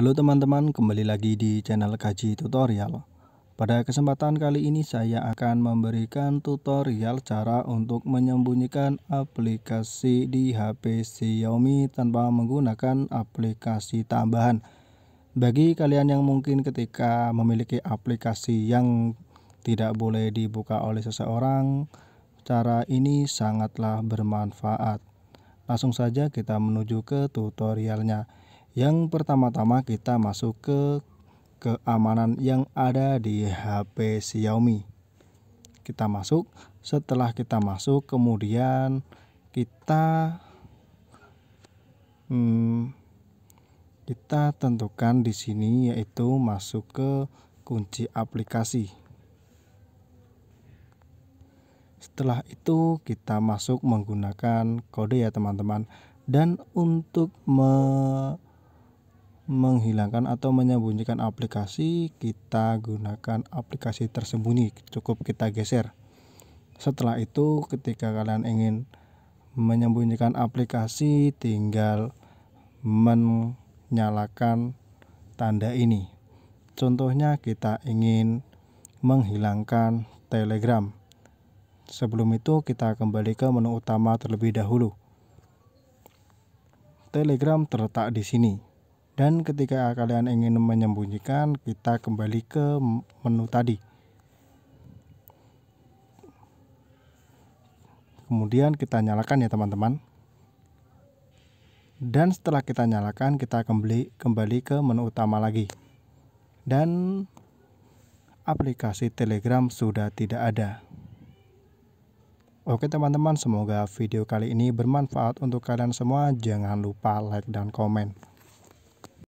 Halo teman-teman, kembali lagi di channel Kaji Tutorial. Pada kesempatan kali ini saya akan memberikan tutorial cara untuk menyembunyikan aplikasi di HP Xiaomi tanpa menggunakan aplikasi tambahan. Bagi kalian yang mungkin ketika memiliki aplikasi yang tidak boleh dibuka oleh seseorang, cara ini sangatlah bermanfaat. Langsung saja kita menuju ke tutorialnya. Yang pertama-tama kita masuk ke keamanan yang ada di HP Xiaomi. Kita masuk, setelah kita masuk kemudian kita hmm, kita tentukan di sini yaitu masuk ke kunci aplikasi. Setelah itu kita masuk menggunakan kode ya teman-teman dan untuk me menghilangkan atau menyembunyikan aplikasi, kita gunakan aplikasi tersembunyi. Cukup kita geser. Setelah itu, ketika kalian ingin menyembunyikan aplikasi, tinggal menyalakan tanda ini. Contohnya, kita ingin menghilangkan Telegram. Sebelum itu, kita kembali ke menu utama terlebih dahulu. Telegram terletak di sini dan ketika kalian ingin menyembunyikan kita kembali ke menu tadi kemudian kita nyalakan ya teman-teman dan setelah kita nyalakan kita kembali kembali ke menu utama lagi dan aplikasi telegram sudah tidak ada Oke teman-teman semoga video kali ini bermanfaat untuk kalian semua jangan lupa like dan komen